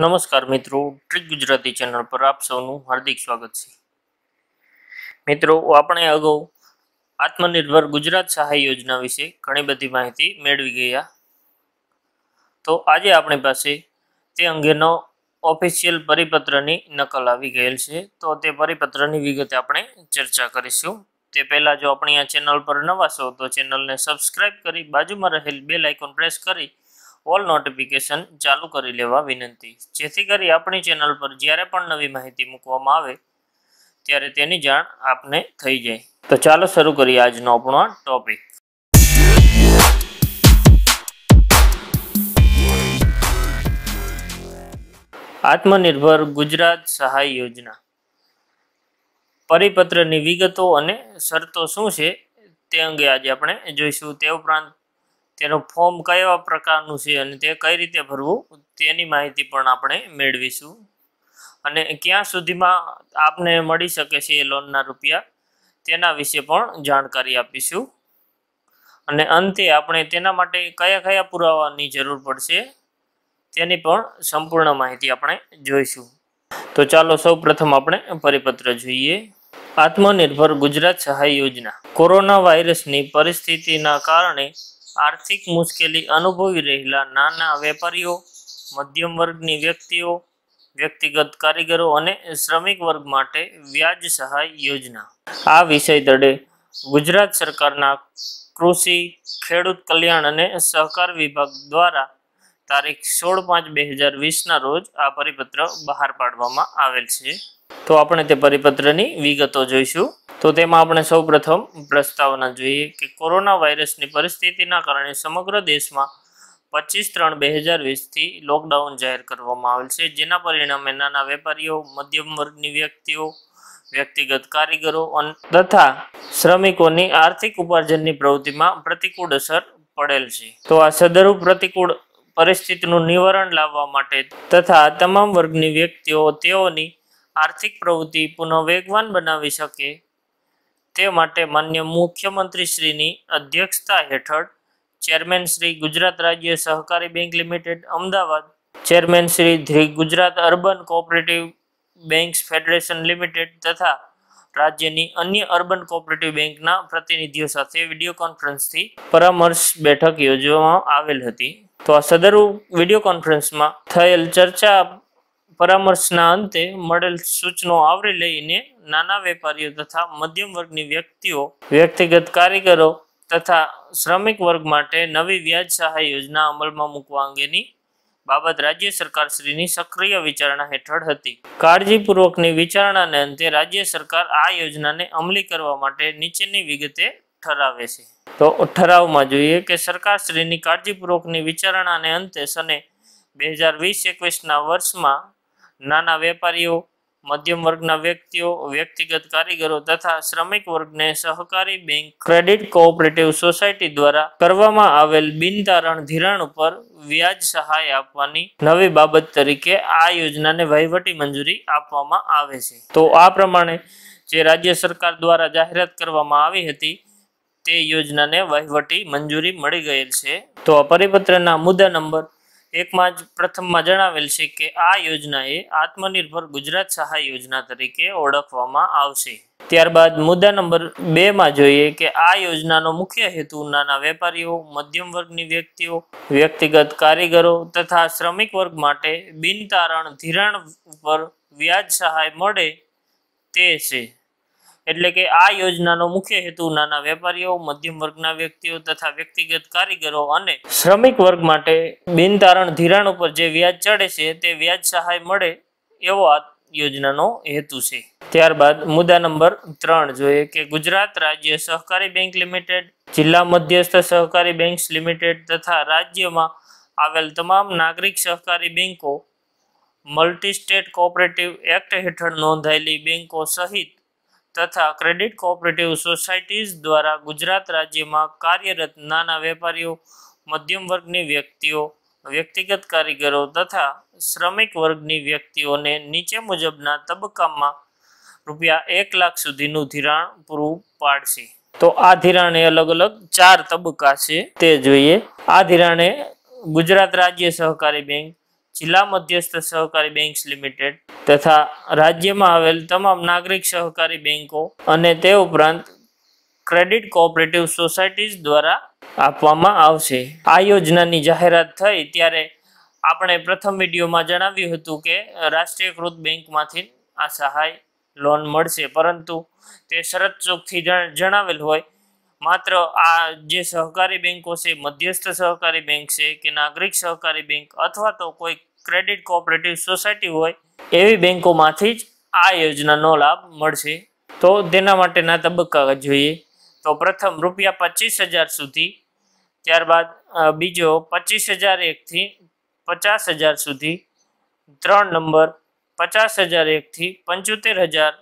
નમસ્કાર મિત્રો trick Gujarati channel પર આપ સૌનું હાર્દિક સ્વાગત છે મિત્રો આપણે અગાઉ આત્મનિર્ભર ગુજરાત સહાય યોજના વિશે ઘણી બધી માહિતી મેળવી ગયા તો આજે આપણી પાસે તે અંગેનો ઓફિશિયલ પરિપત્રની નકલ આવી ગયેલ છે તો તે પરિપત્રની વિગતે આપણે ચર્ચા કરીશું તે પહેલાં જો આપણી આ ચેનલ પર નવા છો તો ચેનલને સબસ્ક્રાઈબ કરી બાજુમાં રહેલ બે લાઇકોન પ્રેસ કરી ઓલ નોટિફિકેશન ચાલુ કરી લેવા વિનંતી જેથી કરી આપણી ચેનલ પર જ્યારે પણ નવી માહિતી મૂકવામાં આવે ત્યારે તેની જાણ આપને થઈ જાય તો ચાલો શરૂ કરીએ આજનો આપણો ટોપિક આત્મનિર્ભર ગુજરાત સહાય યોજના પરિપત્રની વિગતો અને શરતો શું છે તે અંગે આજે આપણે જોઈશું તે ઉપરાંત તેનું ફોર્મ કયા પ્રકારનું છે અને તે કઈ રીતે ભરવું તેની માહિતી પણ આપણે મેળવીશું અને ક્યાં સુધીમાં આપને મળી શકે છે એ લોનના રૂપિયા તેના વિશે પણ જાણકારી આપીશું અને અંતે આપણે તેના માટે કયા કયા પુરાવાની જરૂર પડશે તેની પણ સંપૂર્ણ માહિતી આપણે જોઈશું તો ચાલો સૌ આપણે પરિપત્ર જોઈએ આત્મનિર્ભર ગુજરાત સહાય યોજના કોરોના વાયરસની પરિસ્થિતિના કારણે આર્થિક મુશ્કેલી અનુભવી રહેલા નાના વેપારીઓ મધ્યમ વર્ગની વ્યક્તિઓ વ્યક્તિગત કારીગરો અને શ્રમિક વર્ગ માટે વ્યાજ સહાય યોજના આ વિષય તળે ગુજરાત સરકારના કૃષિ ખેડૂત કલ્યાણ અને સહકાર વિભાગ દ્વારા તારીખ સોળ પાંચ બે હજાર વીસના રોજ આ પરિપત્ર બહાર પાડવામાં આવેલ છે તો આપણે તે પરિપત્રની વિગતો જોઈશું તો તેમાં આપણે સૌપ્રથમ પ્રસ્તાવના જોઈએ કે કોરોના વાયરસની પરિસ્થિતિના કારણે સમગ્ર દેશમાં પચીસ ત્રણ બે હજાર વીસથી લોકડાઉન જાહેર કરવામાં આવેલ છે જેના પરિણામે નાના વેપારીઓ મધ્યમ વર્ગની વ્યક્તિઓ વ્યક્તિગત કારીગરો તથા શ્રમિકોની આર્થિક ઉપાર્જનની પ્રવૃત્તિમાં પ્રતિકૂળ અસર પડેલ છે તો આ સદરૂપ પ્રતિકૂળ પરિસ્થિતિનું નિવારણ લાવવા માટે તથા તમામ વર્ગની વ્યક્તિઓ તેઓની આર્થિક પ્રવૃત્તિ પુનઃ વેગવાન બનાવી શકે તે માટે માન્ય મુખ્યમંત્રીશ્રીની અધ્યક્ષતા હેઠળ ચેરમેન શ્રી ગુજરાત રાજ્ય સહકારી bank limited Ahmedabad chairman Shri ધ્રી Gujarat urban cooperative banks federation limited તથા રાજ્યની અન્ય અર્બન કોઓપરેટિવ બેંકના પ્રતિનિધિઓ સાથે વિડીયો કોન્ફરન્સથી પરામર્શ બેઠક યોજવામાં આવેલ હતી તો આ સદર વિડીયો કોન્ફરન્સમાં થયેલ ચર્ચા પરામર્શના અંતે મળેલ સૂચનો આવરી લઈને નાના વેપારીઓ તથા મધ્યમ વર્ગની વ્યક્તિઓ વ્યક્તિગત કારીગરો તથા શ્રમિક વર્ગ માટે નવી વ્યાજ સહાય યોજના અમલમાં મૂકવા અંગેની બાબત રાજ્ય સરકારશ્રીની સક્રિય વિચારણા હેઠળ હતી કાળજીપૂર્વકની વિચારણાને અંતે રાજ્ય સરકાર આ યોજનાને અમલી કરવા માટે નીચેની વિગતે ઠરાવે છે તો ઠરાવમાં જોઈએ કે સરકારશ્રીની કાળજીપૂર્વકની વિચારણાને અંતે સને બે હજાર વીસ એકવીસના વર્ષમાં નાના વેપારીઓ મધ્યમ વર્ગના વ્યક્તિઓ વ્યક્તિગત કારીગરો તથા શ્રમિક વર્ગને સહકારી બેંક ક્રેડિટ કોઓપરેટિવ સોસાયટી દ્વારા કરવામાં આવેલ બિનતારણ ધિરાણ ઉપર વ્યાજ સહાય આપવાની નવી બાબત તરીકે આ યોજનાને વહીવટી મંજૂરી આપવામાં આવે છે તો આ પ્રમાણે જે રાજ્ય સરકાર દ્વારા જાહેરાત કરવામાં આવી હતી તે યોજનાને વહીવટી મંજૂરી મળી ગયેલ છે તો આ પરિપત્રના મુદ્દા નંબર એકમાં જ પ્રથમમાં જણાવેલ છે કે આ યોજના એ આત્મનિર્ભર ગુજરાત સહાય યોજના તરીકે ઓળખવામાં આવશે ત્યારબાદ મુદ્દા નંબર બેમાં જોઈએ કે આ યોજનાનો મુખ્ય હેતુ નાના વેપારીઓ મધ્યમ વર્ગની વ્યક્તિઓ વ્યક્તિગત કારીગરો તથા શ્રમિક વર્ગ માટે બિનતારણ ધિરાણ પર વ્યાજ સહાય મળે તે છે એટલે કે આ યોજનાનો મુખ્ય હેતુ નાના વેપારીઓ મધ્યમ વર્ગના વ્યક્તિઓ તથા વ્યક્તિગત કારીગરો અને શ્રમિક વર્ગ માટે બિનતારણ ધિરાણ ઉપર જે વ્યાજ ચડે છે તે વ્યાજ સહાય મળે એવો આ યોજનાનો હેતુ છે ત્યારબાદ મુદ્દા નંબર ત્રણ જોઈએ કે ગુજરાત રાજ્ય સહકારી બેંક લિમિટેડ જિલ્લા મધ્યસ્થ સહકારી બેંક લિમિટેડ તથા રાજ્યમાં આવેલ તમામ નાગરિક સહકારી બેંકો મલ્ટી સ્ટેટ કોઓપરેટિવ એક્ટ હેઠળ નોંધાયેલી બેન્કો સહિત તથા ક્રેડિટ કોઓપરેટિવ સોસાયટીઝ દ્વારા ગુજરાત રાજ્યમાં કાર્યરત નાના વેપારીઓ મધ્યમ વર્ગની વ્યક્તિઓ વ્યક્તિગત કારીગરો તથા શ્રમિક વર્ગની વ્યક્તિઓને નીચે મુજબના તબક્કામાં રૂપિયા એક લાખ સુધીનું ધિરાણ પૂરું પાડશે તો આ ધિરાણ એ અલગ અલગ ચાર તબક્કા છે તે જોઈએ આ ધિરાણે ગુજરાત રાજ્ય સહકારી બેંક જિલ્લા મધ્યસ્થ સહકારી બેંક લિમિટેડ તથા રાજ્યમાં આવેલ તમામ નાગરિક સહકારી બેંકો અને તે ઉપરાંત ક્રેડિટ કોઓપરેટિવ સોસાયટીઝ દ્વારા આપવામાં આવશે આ યોજનાની જાહેરાત થઈ ત્યારે આપણે પ્રથમ વિડીયોમાં જણાવ્યું હતું કે રાષ્ટ્રીયકૃત બેંકમાંથી આ સહાય લોન મળશે પરંતુ તે શરત ચોકથી જણાવેલ હોય માત્ર આ જે સહકારી બેન્કો છે મધ્યસ્થ સહકારી બેંક છે કે નાગરિક સહકારી બેન્ક અથવા તો કોઈ ક્રેડિટ કોઓપરેટિવ સોસાયટી હોય એવી બેન્કોમાંથી જ આ યોજનાનો લાભ મળશે તો તેના માટેના તબક્કા જોઈએ તો પ્રથમ રૂપિયા પચીસ હજાર સુધી ત્યારબાદ બીજો પચીસ હજાર એકથી પચાસ હજાર સુધી ત્રણ નંબર પચાસ હજાર એકથી પંચોતેર હજાર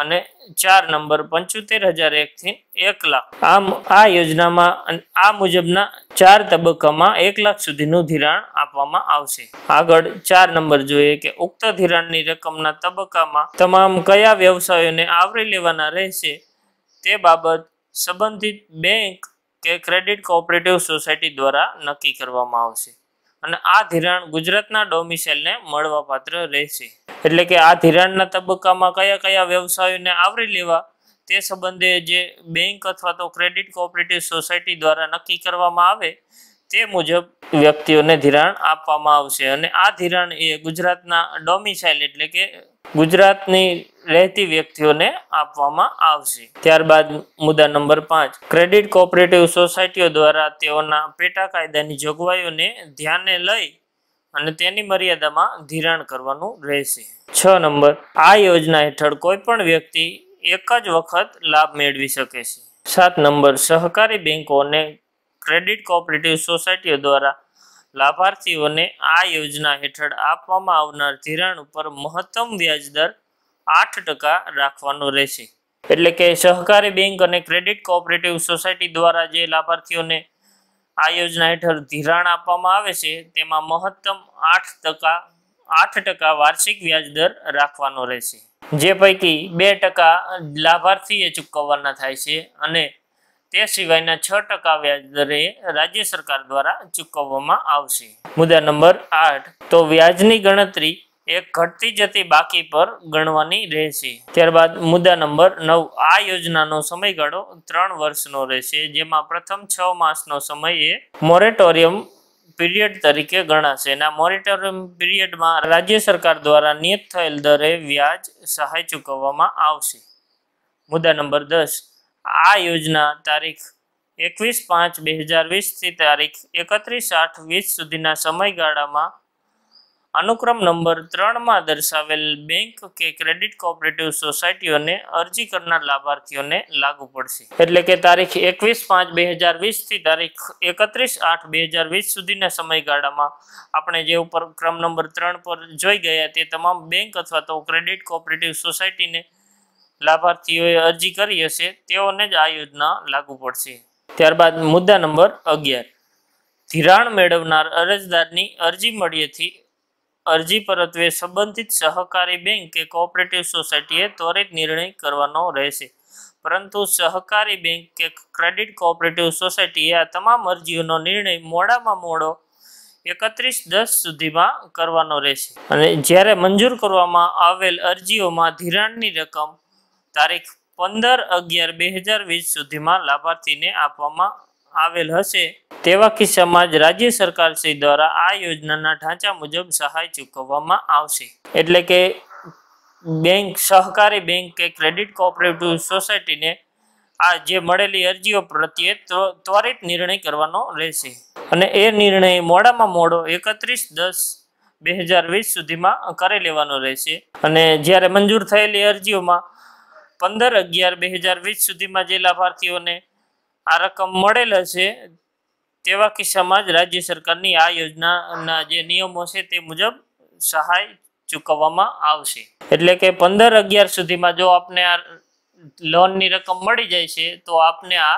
અને ચાર નંબર પંચોતેર હજાર એકથી એક લાખ આમ આ યોજનામાં આ મુજબના ચાર તબક્કામાં એક લાખ સુધીનું ધિરાણ આપવામાં આવશે આગળ ચાર નંબર જોઈએ કે ઉક્ત ધિરાણની રકમના તબક્કામાં તમામ કયા વ્યવસાયોને આવરી લેવાના રહેશે તે બાબત સંબંધિત બેંક કે ક્રેડિટ કોઓપરેટિવ સોસાયટી દ્વારા નક્કી કરવામાં આવશે અને આ ધિરાણ ગુજરાતના ડોમિસેલને મળવાપાત્ર રહેશે એટલે કે આ ધિરાણના તબક્કામાં કયા કયા વ્યવસાયોને આવરી લેવા તે સંબંધે જે બેંક અથવા તો ક્રેડિટ કોઓપરેટિવ સોસાયટી દ્વારા નક્કી કરવામાં આવે તે મુજબ વ્યક્તિઓને ધિરાણ આપવામાં આવશે અને આ ધિરાણ એ ગુજરાતના ડોમિસાઇલ એટલે કે ગુજરાતની રહેતી વ્યક્તિઓને આપવામાં આવશે ત્યારબાદ મુદ્દા નંબર પાંચ ક્રેડિટ કોઓપરેટિવ સોસાયટીઓ દ્વારા તેઓના પેટા કાયદાની જોગવાઈઓને ધ્યાને લઈ અને તેની મર્યાદામાં ધિરાણ કરવાનું રહેશે છ નંબર આ યોજના હેઠળ કોઈપણ વ્યક્તિ એક જ વખત લાભ મેળવી શકે છે સાત નંબર સહકારી બેંકોને ક્રેડિટ કોઓપરેટિવ સોસાયટીઓ દ્વારા લાભાર્થીઓને આ યોજના હેઠળ આપવામાં આવનાર ધિરાણ ઉપર મહત્તમ વ્યાજદર આઠ ટકા રાખવાનો રહેશે એટલે કે સહકારી બેંક અને ક્રેડિટ કોઓપરેટિવ સોસાયટી દ્વારા જે લાભાર્થીઓને આ યોજના હેઠળ ધિરાણ આપવામાં આવે છે તેમાં મહત્તમ આઠ ટકા આઠ ટકા વાર્ષિક વ્યાજ દર રાખવાનો રહેશે જે પૈકી બે ટકા લાભાર્થીએ ચૂકવવાના થાય છે અને તે સિવાયના છ ટકા વ્યાજ દરે રાજ્ય સરકાર દ્વારા ચૂકવવામાં આવશે મુદ્દા નંબર આઠ તો વ્યાજની ગણતરી એક ઘટતી જતી બાકી પર ગણવાની રહેશે ત્યારબાદ મુદ્દા નંબર નવ આ યોજનાનો સમયગાળો ત્રણ વર્ષનો રહેશે જેમાં પ્રથમ છ માસનો સમય એ મોરેટોરિયમ પીરિયડ તરીકે ગણાશે અને મોરેટોરિયમ પીરિયડમાં રાજ્ય સરકાર દ્વારા નિયત થયેલ દરે વ્યાજ સહાય ચૂકવવામાં આવશે મુદ્દા નંબર દસ આ યોજના તારીખ એકવીસ પાંચ બે હજાર વીસથી તારીખ એકત્રીસ આઠ વીસ સુધીના સમયગાળામાં અનુક્રમ નંબર ત્રણમાં દર્શાવેલ બેંક કે ક્રેડિટ કોઓપરેટિવ સોસાયટીઓને અરજી કરનાર લાભાર્થીઓને લાગુ પડશે એટલે કે તારીખ એકવીસ પાંચ બે હજાર વીસથી તારીખ એકત્રીસ આઠ બે હજાર વીસ સુધીના સમયગાળામાં આપણે જે ઉપર ક્રમ નંબર ત્રણ પર જોઈ ગયા તે તમામ બેંક અથવા તો ક્રેડિટ કોઓપરેટિવ સોસાયટીને લાભાર્થીઓએ અરજી કરી હશે તેઓને જ આ યોજના લાગુ પડશે ત્યારબાદ મુદ્દા નંબર અગિયાર ધિરાણ મેળવનાર અરજદારની અરજી મળીએથી અરજી પરત્વે સંબંધિત સહકારી બેંક કે કોઓપરેટિવ સોસાયટીએ ત્વરિત નિર્ણય કરવાનો રહેશે પરંતુ સહકારી બેંક કે ક્રેડિટ કોઓપરેટિવ સોસાયટીએ આ તમામ અરજીઓનો નિર્ણય મોડામાં મોડો એકત્રીસ દસ સુધીમાં કરવાનો રહેશે અને જ્યારે મંજૂર કરવામાં આવેલ અરજીઓમાં ધિરાણની રકમ તારીખ પંદર અગિયાર બે હજાર વીસ સુધીમાં લાભાર્થીને આપવામાં આવેલ હશે તેવા કિસ્સામાં જ રાજ્ય સરકારશ્રી દ્વારા આ યોજનાના ઢાંચા મુજબ સહાય ચૂકવવામાં આવશે એટલે કે બેંક સહકારી બેંક કે ક્રેડિટ કોઓપરેટિવ સોસાયટીને આ જે મળેલી અરજીઓ પ્રત્યે ત્વરિત નિર્ણય કરવાનો રહેશે અને એ નિર્ણય મોડામાં મોડો એકત્રીસ દસ બે હજાર વીસ સુધીમાં કરી લેવાનો રહેશે અને જ્યારે મંજૂર થયેલી અરજીઓમાં પંદર અગિયાર બે હજાર વીસ સુધીમાં જે લાભાર્થીઓને આ રકમ મળેલ હશે તેવા કિસ્સામાં જ રાજ્ય સરકારની આ યોજનાના જે નિયમો છે તે મુજબ સહાય ચૂકવવામાં આવશે એટલે કે પંદર અગિયાર સુધીમાં જો આપને આ લોનની રકમ મળી જાય છે તો આપને આ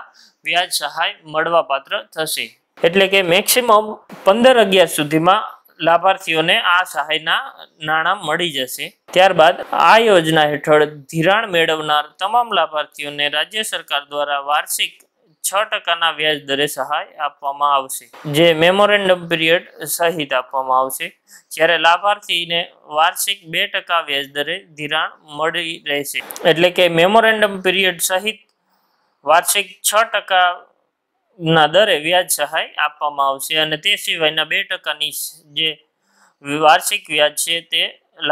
વ્યાજ સહાય મળવા પાત્ર થશે એટલે કે મેક્સિમમ પંદર અગિયાર સુધીમાં લાભાર્થીઓને આ સહાયના નાણાં મળી જશે ત્યારબાદ આ યોજના હેઠળ ધિરાણ મેળવનાર તમામ લાભાર્થીઓને રાજ્ય સરકાર દ્વારા વાર્ષિક છ ટકાના વ્યાજ દરે સહાય આપવામાં આવશે જે મેમોરેન્ડમ પીરિયડ સહિત આપવામાં આવશે જ્યારે લાભાર્થીને વાર્ષિક બે ટકા વ્યાજ દરે ધિરાણ મળી રહેશે એટલે કે મેમોરેન્ડમ પીરિયડ સહિત વાર્ષિક છ ટકાના દરે વ્યાજ સહાય આપવામાં આવશે અને તે સિવાયના બે ટકાની જે વાર્ષિક વ્યાજ છે તે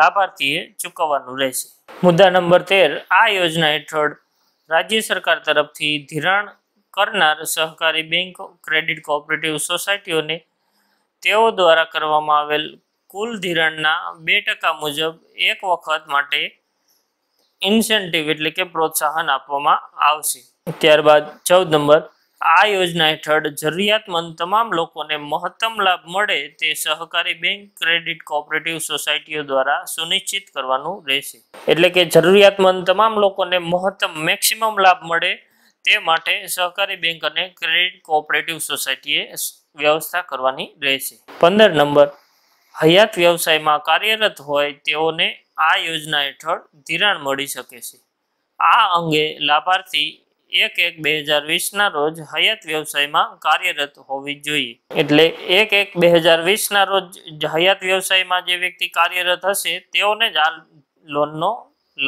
લાભાર્થીએ ચૂકવવાનું રહેશે મુદ્દા નંબર તેર આ યોજના હેઠળ રાજ્ય સરકાર તરફથી ધિરાણ કરનાર સહકારી બેંક ક્રેડિટ કોઓપરેટિવ સોસાયટીઓને તેઓ દ્વારા કરવામાં આવેલ કુલ ધિરાણના બે ટકા મુજબ એક વખત માટે ઇન્સેન્ટિવ એટલે કે પ્રોત્સાહન આપવામાં આવશે ત્યારબાદ ચૌદ નંબર આ યોજના હેઠળ જરૂરિયાતમંદ તમામ લોકોને મહત્તમ લાભ મળે તે સહકારી બેંક ક્રેડિટ કોઓપરેટિવ સોસાયટીઓ દ્વારા સુનિશ્ચિત કરવાનું રહેશે એટલે કે જરૂરિયાતમંદ તમામ લોકોને મહત્તમ મેક્સિમમ લાભ મળે તે માટે સહકારી બેંક અને ક્રેડિટ કોઓપરેટિવ સોસાયટીએ વ્યવસ્થા કરવાની રહેશે પંદર નંબર હયાત વ્યવસાયમાં કાર્યરત હોય તેઓને આ યોજના હેઠળ ધિરાણ મળી શકે છે આ અંગે લાભાર્થી એક એક બે હજાર વીસના રોજ હયાત વ્યવસાયમાં કાર્યરત હોવી જોઈએ એટલે એક એક બે હજાર વીસના રોજ હયાત વ્યવસાયમાં જે વ્યક્તિ કાર્યરત હશે તેઓને જ આ લોનનો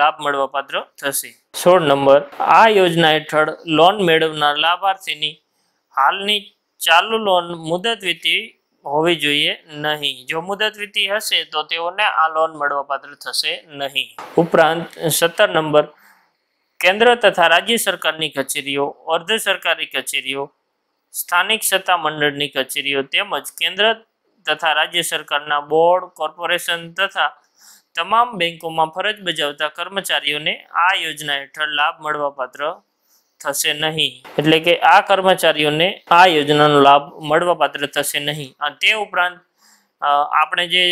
લાભ મળવાપાત્ર થશે સોળ નંબર આ યોજના હેઠળ લોન મેળવનાર લાભાર્થીની હાલની ચાલુ લોન મુદતવીતી હોવી જોઈએ નહીં જો મુદતવીતી હશે તો તેઓને આ લોન મળવાપાત્ર થશે નહીં ઉપરાંત સત્તર નંબર કેન્દ્ર તથા રાજ્ય સરકારની કચેરીઓ અર્ધ સરકારી કચેરીઓ સ્થાનિક સત્તા મંડળની કચેરીઓ તેમજ કેન્દ્ર તથા રાજ્ય સરકારના બોર્ડ કોર્પોરેશન તથા તમામ બેંકોમાં ફરજ બજાવતા કર્મચારીઓને આ યોજના હેઠળ લાભ મળવાપાત્ર થશે નહીં એટલે કે આ કર્મચારીઓને આ યોજનાનો લાભ મળવાપાત્ર થશે નહીં અને તે ઉપરાંત આપણે જે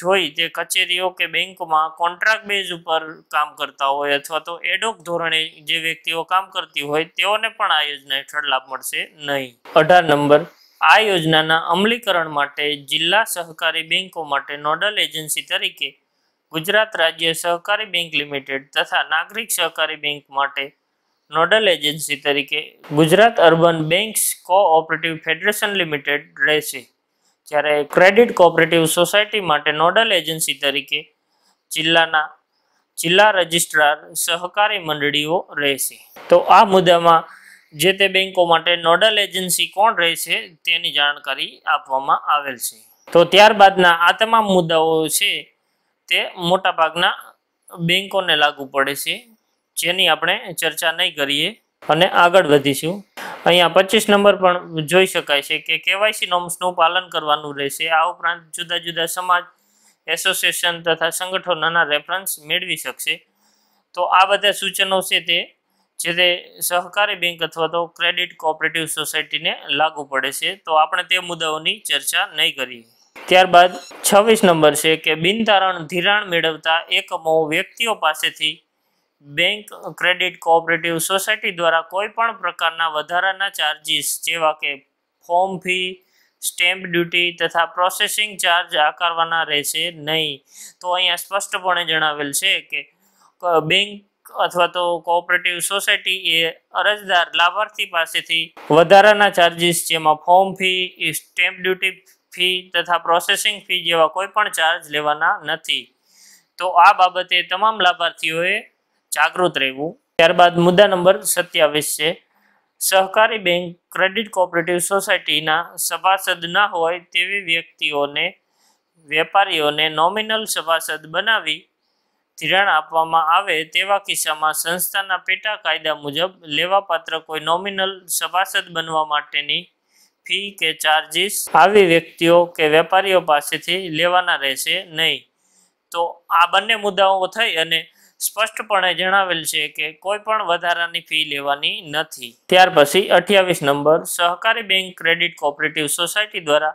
જોઈ તે કચેરીઓ કે બેંકમાં કોન્ટ્રાક્ટ બેઝ ઉપર કામ કરતા હોય અથવા તો એડોક ધોરણે જે વ્યક્તિઓ કામ કરતી હોય તેઓને પણ આ યોજના હેઠળ લાભ મળશે નહીં અઢાર નંબર આ યોજનાના અમલીકરણ માટે જિલ્લા સહકારી બેંકો માટે નોડલ એજન્સી તરીકે ગુજરાત રાજ્ય સહકારી બેંક લિમિટેડ તથા નાગરિક સહકારી બેંક માટે નોડલ એજન્સી તરીકે Gujarat urban banks cooperative federation limited રહેશે જ્યારે ક્રેડિટ કોઓપરેટિવ સોસાયટી માટે નોડલ એજન્સી તરીકે જિલ્લાના જિલ્લા રજિસ્ટ્રાર સહકારી મંડળીઓ રહેશે તો આ મુદ્દામાં જે તે બેંકો માટે નોડલ એજન્સી કોણ રહેશે તેની જાણકારી આપવામાં આવેલ છે તો ત્યારબાદના આ તમામ મુદ્દાઓ છે તે મોટાભાગના બેન્કોને લાગુ પડે છે જેની આપણે ચર્ચા નહીં કરીએ અને આગળ વધીશું અહીંયા પચીસ નંબર પણ જોઈ શકાય છે કે કેવાયસી નોમ્સનું પાલન કરવાનું રહેશે આ ઉપરાંત જુદા જુદા સમાજ એસોસિએશન તથા સંગઠનોના રેફરન્સ મેળવી શકશે તો આ બધા સૂચનો છે તે જે તે સહકારી બેંક અથવા તો ક્રેડિટ કોઓપરેટિવ સોસાયટીને લાગુ પડે છે તો આપણે તે મુદ્દાઓની ચર્ચા નહીં કરીએ ત્યારબાદ છવ્વીસ નંબર છે કે બિનતારણ ધિરાણ મેળવતા એકમો વ્યક્તિઓ પાસેથી બેંક ક્રેડિટ કોઓપરેટિવ સોસાયટી દ્વારા કોઈપણ પ્રકારના વધારાના ચાર્જીસ જેવા કે ફોર્મ ફી સ્ટેમ્પ ડ્યુટી તથા પ્રોસેસિંગ ચાર્જ આકારવાના રહેશે નહીં તો અહીંયા સ્પષ્ટપણે જણાવેલ છે કે બેંક અથવા તો કોઓપરેટિવ સોસાયટી એ અરજદાર લાભાર્થી પાસેથી વધારાના ચાર્જીસ જેમાં form fee stamp duty fee તથા પ્રોસેસિંગ ફી જેવા કોઈ પણ ચાર્જ લેવાના નથી તો આ બાબતે તમામ લાભાર્થીઓએ જાગૃત રહેવું ત્યારબાદ મુદ્દા નંબર સત્યાવીસ છે સહકારી બેંક ક્રેડિટ કોઓપરેટિવ સોસાયટીના સભાસદ ના હોય તેવી વ્યક્તિઓને વેપારીઓને નોમિનલ સભાસદ બનાવી ધિરાણ આપવામાં આવે તેવા કિસ્સામાં સંસ્થાના પેટા કાયદા મુજબ લેવાપાત્ર કોઈ નોમિનલ સભાસદ બનવા માટેની ફી કે ચાર્જીસ આવી વ્યક્તિઓ કે વેપારીઓ પાસેથી લેવાના રહેશે નહીં તો આ બંને મુદ્દાઓ થઈ અને સ્પષ્ટપણે જણાવેલ છે કે કોઈ પણ વધારાની ફી લેવાની નથી ત્યાર પછી અઠ્યાવીસ નંબર સહકારી બેંક ક્રેડિટ કોઓપરેટિવ સોસાયટી દ્વારા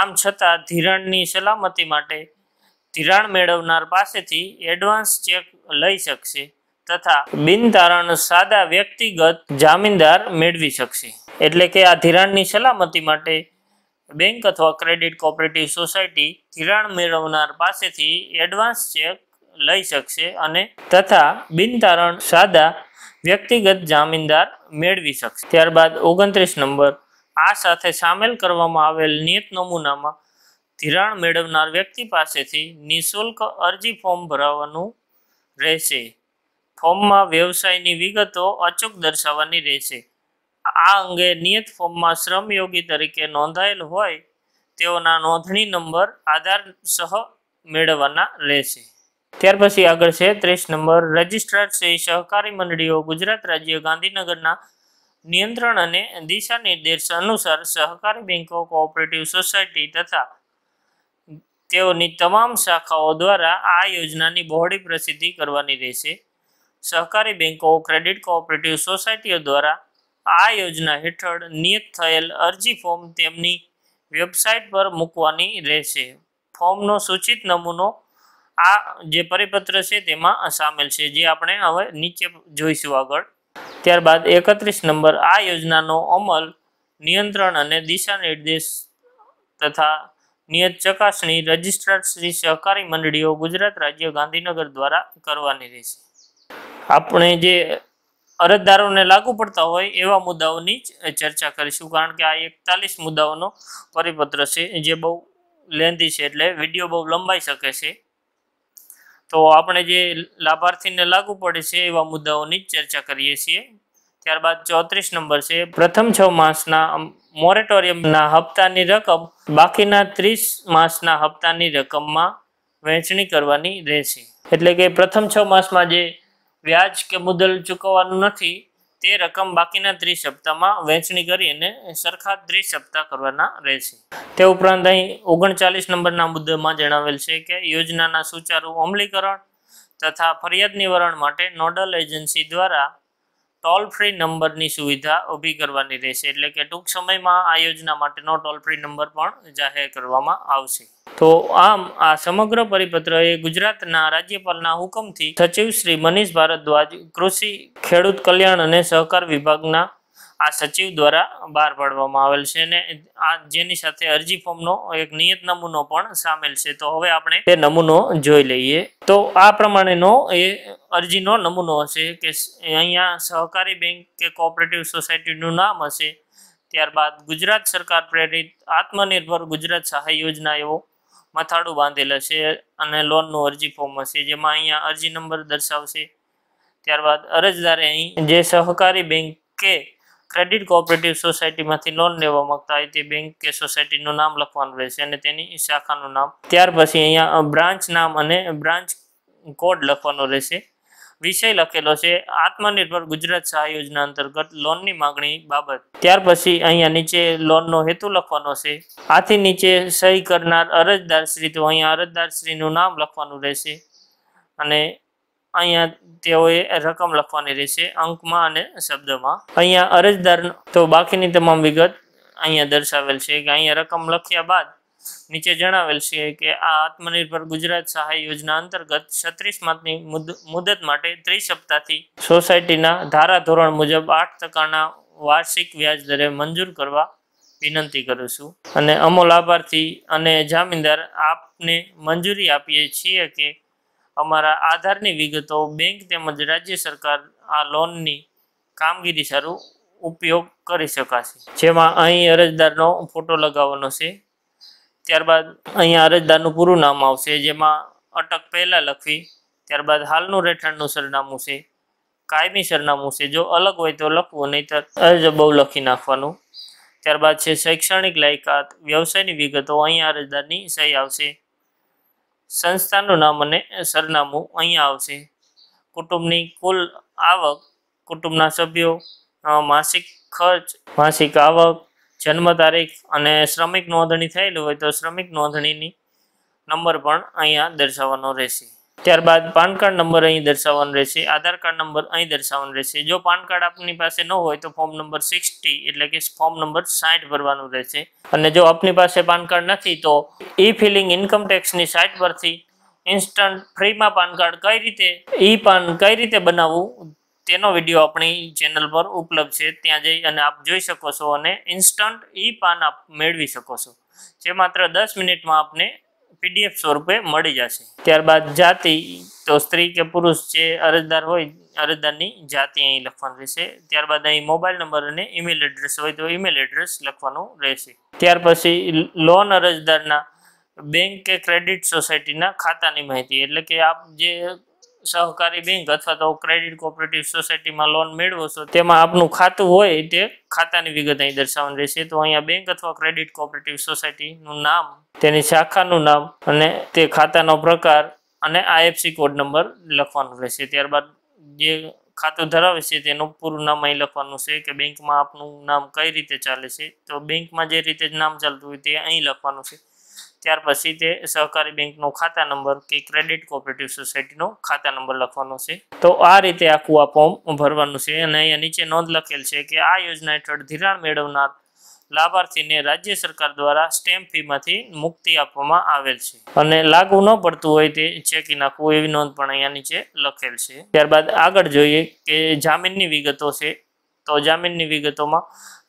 આમ છતાં ધિરાણની સલામતી માટે ધિરાણ મેળવનાર પાસેથી એડવાન્સ ચેક લઈ શકશે તથા બિનતારણ સાદા વ્યક્તિગત જામીનદાર મેળવી શકશે એટલે કે આ ધિરાણની સલામતી માટે બેંક અથવા ક્રેડિટ કોઓપરેટિવ સોસાયટી ધિરાણ મેળવનાર પાસેથી એડવાન્સ ચેક લઈ શકશે અને તથા બિનતારણ સાદા વ્યક્તિગત જામીનદાર મેળવી શકશે ત્યારબાદ ઓગણત્રીસ નંબર આ સાથે સામેલ કરવામાં આવેલ નિયત નમૂનામાં ધિરાણ મેળવનાર વ્યક્તિ પાસેથી નિઃશુલ્ક અરજી ફોર્મ ભરાવવાનું રહેશે ફોર્મમાં વ્યવસાયની વિગતો અચૂક દર્શાવવાની રહેશે આ અંગે નિયત ફોર્મમાં શ્રમયોગી તરીકે નોંધાયેલ હોય તેઓના નોંધણી નંબર આધાર સહ મેળવવાના રહેશે ત્યાર પછી આગળ છે ત્રીસ નંબર રજિસ્ટ્રાર શ્રી સહકારી મંડળીઓ ગુજરાત રાજ્ય ગાંધીનગરના નિયંત્રણ અને દિશા નિર્દેશ અનુસાર સહકારી બેન્કો કોઓપરેટિવ સોસાયટી તથા તેઓની તમામ શાખાઓ દ્વારા આ યોજનાની બહોળી પ્રસિદ્ધિ કરવાની રહેશે સહકારી બેન્કો ક્રેડિટ કોઓપરેટિવ સોસાયટીઓ દ્વારા આ યોજના હેઠળ નિયત થયેલ અરજી ફોર્મ તેમની વેબસાઇટ પર મૂકવાની રહેશે ફોર્મનો સૂચિત નમૂનો આ જે પરિપત્ર છે તેમાં સામેલ છે જે આપણે હવે નીચે જોઈશું આગળ ત્યારબાદ એકત્રીસ નંબર આ યોજનાનો અમલ નિયંત્રણ અને દિશા નિર્દેશ તથા નિયત ચકાસણી રજિસ્ટ્રાર શ્રી સહકારી મંડળીઓ ગુજરાત રાજ્ય ગાંધીનગર દ્વારા કરવાની રહેશે આપણે જે અરજદારોને લાગુ પડતા હોય એવા મુદ્દાઓની જ ચર્ચા કરીશું કારણ કે આ એકતાલીસ મુદ્દાઓનો પરિપત્ર છે જે બહુ લેન્ધી છે એટલે વિડીયો બહુ લંબાઈ શકે છે તો આપણે જે લાભાર્થીને લાગુ પડે છે એવા મુદ્દાઓની જ ચર્ચા કરીએ છીએ ત્યારબાદ ચોત્રીસ નંબર છે પ્રથમ છ માસના મોરેટોરિયમના હપ્તાની રકમ બાકીના ત્રીસ માસના હપ્તાની રકમમાં વહેંચણી કરવાની રહેશે એટલે કે પ્રથમ છ માસમાં જે વ્યાજ કે મુદ્દલ ચૂકવવાનું નથી તે રકમ બાકીના ત્રીસ સપ્તાહમાં વહેંચણી કરીને સરખા ત્રીસ સપ્તાહ કરવાના રહેશે તે ઉપરાંત અહીં ઓગણચાલીસ નંબરના મુદ્દામાં જણાવેલ છે કે યોજનાના સુચારુ અમલીકરણ તથા ફરિયાદ નિવારણ માટે નોડલ એજન્સી દ્વારા ટોલ ફ્રી નંબરની સુવિધા ઊભી કરવાની રહેશે એટલે કે ટૂંક સમયમાં આ યોજના માટેનો ટોલ ફ્રી નંબર પણ જાહેર કરવામાં આવશે તો આમ આ સમગ્ર પરિપત્ર એ ગુજરાતના રાજ્યપાલના હુકમથી સચિવ શ્રી મનીષ ભારદ્વાજ કૃષિ ખેડૂત કલ્યાણ અને સહકાર વિભાગના આ સચિવ દ્વારા બહાર પાડવામાં આવેલ છે અને આ જેની સાથે અરજી ફોર્મનો એક નિયત નમૂનો પણ સામેલ છે તો હવે આપણે તે નમૂનો જોઈ લઈએ તો આ પ્રમાણેનો એ અરજીનો નમૂનો હશે કે અહીંયા સહકારી બેંક કે કોઓપરેટિવ સોસાયટીનું નામ હશે ત્યારબાદ ગુજરાત સરકાર પ્રેરિત આત્મનિર્ભર ગુજરાત સહાય યોજના એવો મથાળું બાંધેલ હશે અને લોનનું અરજી ફોર્મ હશે જેમાં અહીંયા અરજી નંબર દર્શાવશે ત્યારબાદ અરજદારે અહીં જે સહકારી બેંક કે ક્રેડિટ કોઓપરેટિવ સોસાયટીમાંથી લોન લેવા માંગતા હોય તે બેંક કે સોસાયટીનું નામ લખવાનું રહેશે અને તેની શાખાનું નામ ત્યાર પછી અહીંયા બ્રાન્ચ નામ અને બ્રાન્ચ કોડ લખવાનો રહેશે વિષય લખેલો છે આત્મનિર્ભર ગુજરાત સહાય યોજના અંતર્ગત લોનની માંગણી બાબત ત્યાર પછી અહીંયા નીચે લોનનો હેતુ લખવાનો છે આથી નીચે સહી કરનાર અરજદારશ્રી તો અહીંયા અરજદારશ્રીનું નામ લખવાનું રહેશે અને અહીંયા તેઓએ રકમ લખવાની રહેશે અંકમાં અને શબ્દમાં અહીંયા અરજદાર તો બાકીની તમામ વિગત અહીંયા દર્શાવેલ છે કે અહીંયા રકમ લખ્યા બાદ નીચે જણાવેલ છે કે આ આત્મનિર્ભર ગુજરાત સહાય યોજના અંતર્ગત છત્રીસ માસની મુદત માટે ત્રીસ સપ્તાહથી સોસાયટીના ધારાધોરણ મુજબ આઠ ટકાના વાર્ષિક વ્યાજ દરે મંજૂર કરવા વિનંતી કરું છું અને અમો લાભાર્થી અને જામીનદાર આપને મંજૂરી આપીએ છીએ કે અમારા આધારની વિગતો બેંક તેમજ રાજ્ય સરકાર આ લોનની કામગીરી સારું ઉપયોગ કરી શકાશે જેમાં અહીં અરજદારનો ફોટો લગાવવાનો છે ત્યારબાદ અહીંયા અરજદારનું પૂરું નામ આવશે જેમાં અટક પહેલાં લખવી ત્યારબાદ હાલનું રહેઠાણનું સરનામું છે કાયમી સરનામું છે જો અલગ હોય તો લખવું નહીં અરજ બહુ લખી નાખવાનું ત્યારબાદ છે શૈક્ષણિક લાયકાત વ્યવસાયની વિગતો અહીં અરજદારની સહી આવશે સંસ્થાનું નામ અને સરનામું અહીંયા આવશે કુટુંબની કુલ આવક કુટુંબના સભ્યો માસિક ખર્ચ માસિક આવક જન્મ તારીખ અને શ્રમિક નોંધણી થયેલી હોય તો શ્રમિક નોંધણીની નંબર પણ અહીંયા દર્શાવવાનો રહેશે ત્યારબાદ પાન કાર્ડ નંબર અહીં દર્શાવવાનો રહેશે આધાર કાર્ડ નંબર અહીં દર્શાવવાનો રહેશે જો પાન કાર્ડ આપની પાસે ન હોય તો ફોર્મ નંબર સિક્સટી એટલે કે ફોર્મ નંબર સાઠ ભરવાનું રહેશે અને જો આપની પાસે પાન કાર્ડ નથી તો ઈ ફિલિંગ ઇન્કમ ટેક્સની સાઇટ પરથી ઇન્સ્ટન્ટ ફ્રીમાં પાન કાર્ડ કઈ રીતે ઈ પાન કઈ રીતે બનાવવું તેનો વિડીયો આપણી ચેનલ પર ઉપલબ્ધ છે ત્યાં જઈ અને આપ જોઈ શકો છો અને ઇન્સ્ટન્ટ ઈ પાન આપ મેળવી શકો છો જે માત્ર દસ મિનિટમાં આપને પીડીએફ સ્વરૂપે મળી જશે ત્યારબાદ જાતિ તો સ્ત્રી કે પુરુષ જે અરજદાર હોય અરજદારની જાતિ અહીં લખવાનું રહેશે ત્યારબાદ અહીં મોબાઈલ નંબર અને ઈમેલ એડ્રેસ હોય તો ઈમેલ એડ્રેસ લખવાનું રહેશે ત્યાર પછી લોન અરજદારના બેંક કે ક્રેડિટ સોસાયટીના ખાતાની માહિતી એટલે કે આપ જે સહકારી બેંક અથવા તો ક્રેડિટ કોઓપરેટિવ સોસાયટીમાં લોન મેળવો છો તેમાં આપનું ખાતું હોય તે ખાતાની વિગત અહીં દર્શાવવાની રહેશે તો અહીંયા બેંક અથવા ક્રેડિટ કોઓપરેટિવ સોસાયટીનું નામ તેની શાખાનું નામ અને તે ખાતાનો પ્રકાર અને આઈએફસી કોડ નંબર લખવાનો રહેશે ત્યારબાદ જે ખાતું ધરાવે છે તેનું પૂરું નામ અહીં લખવાનું છે કે બેંકમાં આપનું નામ કઈ રીતે ચાલે છે તો બેંકમાં જે રીતે નામ ચાલતું હોય તે અહીં લખવાનું છે ત્યાર પછી તે સહકારી બેંકનો ખાતા નંબર કે ક્રેડિટ કોઓપરેટિવ સોસાયટીનો ખાતા નંબર લખવાનો છે તો આ રીતે આખું આ ફોર્મ ભરવાનું છે અને અહીંયા નીચે નોંધ લખેલ છે કે આ યોજના હેઠળ ધિરાણ મેળવનાર લાભાર્થીને રાજ્ય સરકાર દ્વારા સ્ટેમ્પ ફીમાંથી મુક્તિ આપવામાં આવેલ છે અને લાગુ ન પડતું હોય તે ચેકી નાખવું એવી નોંધ પણ અહીંયા નીચે લખેલ છે ત્યારબાદ આગળ જોઈએ કે જામીનની વિગતો છે તો જામીનની વિગતોમાં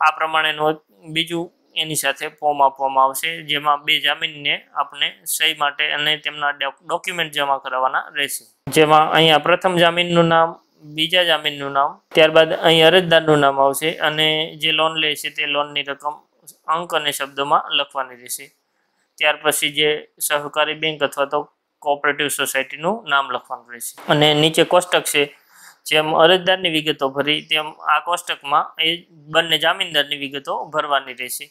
આ પ્રમાણેનું બીજું એની સાથે ફોર્મ આપવામાં આવશે જેમાં બે જામીનને આપણે સહી માટે અને તેમના ડોક્યુમેન્ટ જમા કરાવવાના રહેશે જેમાં અહીંયા પ્રથમ જામીનનું નામ બીજા જામીનનું નામ ત્યારબાદ અહીં અરજદારનું નામ આવશે અને જે લોન લે છે તે લોનની રકમ અંક અને શબ્દોમાં લખવાની રહેશે ત્યાર પછી જે સહકારી બેંક અથવા તો કોઓપરેટિવ સોસાયટીનું નામ લખવાનું રહેશે અને નીચે કોષ્ટક છે જેમ અરજદારની વિગતો ભરી તેમ આ કોષ્ટકમાં એ બંને જામીનદારની વિગતો ભરવાની રહેશે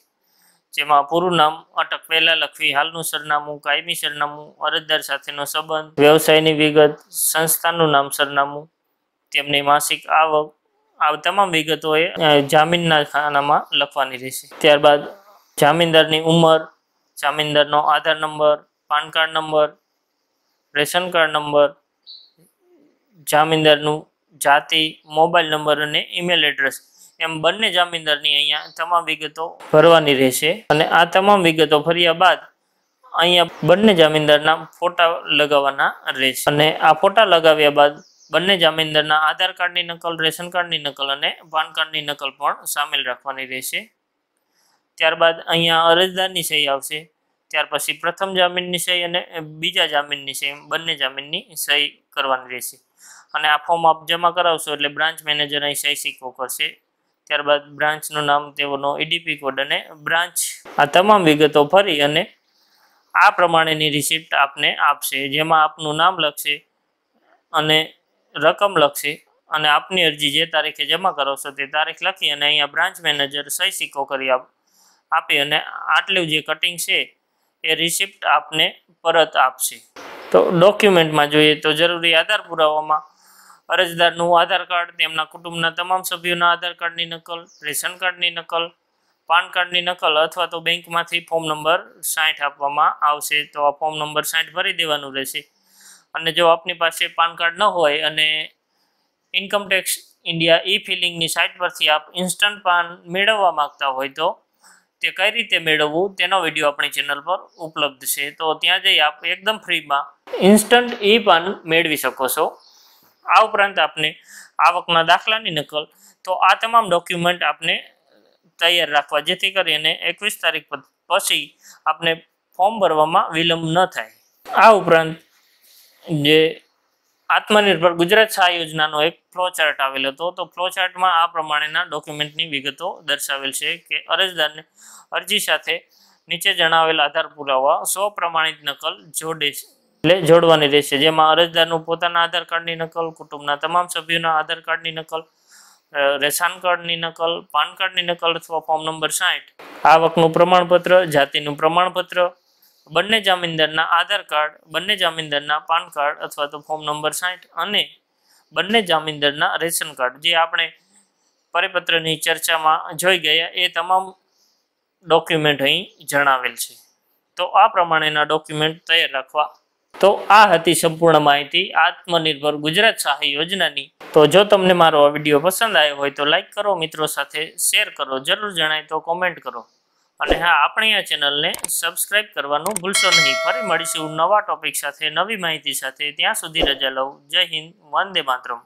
જેમાં પૂરું નામ અટક પહેલા લખવી હાલનું સરનામું કાયમી સરનામું અરજદાર સાથેનો સંબંધ વ્યવસાયની વિગત સંસ્થાનું નામ સરનામું તેમની માસિક આવક આ તમામ વિગતો એ જામીનના ખાનામાં લખવાની રહેશે ત્યારબાદ જામીનદારની ઉંમર જામીનદારનો Aadhaar number PAN card number ration card number જામીનદારનું જાતિ મોબાઈલ નંબર અને ઈમેલ એડ્રેસ એમ બંને જામીનદારની અહીંયા તમામ વિગતો ભરવાની રહેશે અને આ તમામ વિગતો ફર્યા બાદ અહીંયા બંને જામીનદારના ફોટા લગાવવાના રહેશે અને આ ફોટા લગાવ્યા બાદ બંને જામીનદારના આધાર કાર્ડની નકલ રેશન કાર્ડની નકલ અને પાન કાર્ડની નકલ પણ સામેલ રાખવાની રહેશે ત્યારબાદ અહીંયા અરજદારની સહી આવશે ત્યાર પછી પ્રથમ જામીનની સહી અને બીજા જામીનની સહી બંને જામીનની સહી કરવાની રહેશે અને આ ફોર્મ આપ જમા કરાવશો એટલે બ્રાન્ચ મેનેજર અહીં સહી સિક્કો કરશે ત્યારબાદ બ્રાન્ચનું નામ તેઓનો એડીપી e કોડ અને બ્રાન્ચ આ તમામ વિગતો ફરી અને આ પ્રમાણેની રિસિપ્ટ આપને આપશે જેમાં આપનું નામ લખશે અને રકમ લખશે અને આપની અરજી જે તારીખે જમા કરો તે તારીખ લખી અને અહીંયા બ્રાન્ચ મેનેજર સહી સિક્કો કરી આપ આપી અને આટલું જે કટિંગ છે એ રિસિપ્ટ આપને પરત આપશે તો ડોક્યુમેન્ટમાં જોઈએ તો જરૂરી આધાર પુરાવામાં અરજદારનું આધાર કાર્ડ તેમના કુટુંબના તમામ સભ્યોના આધાર કાર્ડની નકલ રેશન કાર્ડની નકલ પાન કાર્ડની નકલ અથવા તો બેંકમાંથી ફોર્મ નંબર સાઠ આપવામાં આવશે તો આ ફોર્મ નંબર સાઠ ભરી દેવાનું રહેશે અને જો આપની પાસે પાન કાર્ડ ન હોય અને ઇન્કમટેક્સ ઇન્ડિયા ઈ ફિલિંગની સાઇટ પરથી આપ ઇન્સ્ટન્ટ પાન મેળવવા માગતા હોય તો તે કઈ રીતે મેળવવું તેનો વિડીયો આપણી ચેનલ પર ઉપલબ્ધ છે તો ત્યાં જઈ આપ એકદમ ફ્રીમાં ઇન્સ્ટન્ટ ઈ પાન મેળવી શકો છો આ ઉપરાંત આપને આવકના દાખલાની નકલ તો આ તમામ ડોક્યુમેન્ટ આપને તૈયાર રાખવા જેથી કરીને એકવીસ તારીખ પછી આપને ફોર્મ ભરવામાં વિલંબ ન થાય આ ઉપરાંત જે આત્મનિર્ભર ગુજરાત સહાય યોજનાનો એક ફ્લો ચાર્ટ આવેલ હતો તો ફ્લો ચાર્ટમાં આ પ્રમાણેના ડોક્યુમેન્ટની વિગતો દર્શાવેલ છે કે અરજદારને અરજી સાથે નીચે જણાવેલ આધાર પુરાવા સ્વ પ્રમાણિત નકલ જોડે લે જોડવાની રહેશે જેમાં અરજદારનું પોતાના આધાર કાર્ડની નકલ કુટુંબના તમામ સભ્યોના આધાર કાર્ડની નકલ રેશન કાર્ડની નકલ પાન કાર્ડની નકલ અથવા ફોર્મ નંબર સાહીઠ આવકનું પ્રમાણપત્ર જાતિનું પ્રમાણપત્ર બંને જામીનદારના આધાર કાર્ડ બંને જામીનદારના પાન કાર્ડ અથવા તો ફોર્મ નંબર સાહીઠ અને બંને જામીનદારના રેશન કાર્ડ જે આપણે પરિપત્રની ચર્ચામાં જોઈ ગયા એ તમામ ડોક્યુમેન્ટ અહીં જણાવેલ છે તો આ પ્રમાણેના ડોક્યુમેન્ટ તૈયાર રાખવા તો આ હતી સંપૂર્ણ માહિતી આત્મનિર્ભર ગુજરાત સહાય યોજનાની તો જો તમને મારો આ વિડીયો પસંદ આવ્યો હોય તો લાઇક કરો મિત્રો સાથે શેર કરો જરૂર જણાય તો કોમેન્ટ કરો અને હા આપણી આ ચેનલને સબસ્ક્રાઇબ કરવાનું ભૂલશો નહીં ફરી મળીશું નવા ટોપિક સાથે નવી માહિતી સાથે ત્યાં સુધી રજા લઉં જય હિન્દ વંદે માતરમ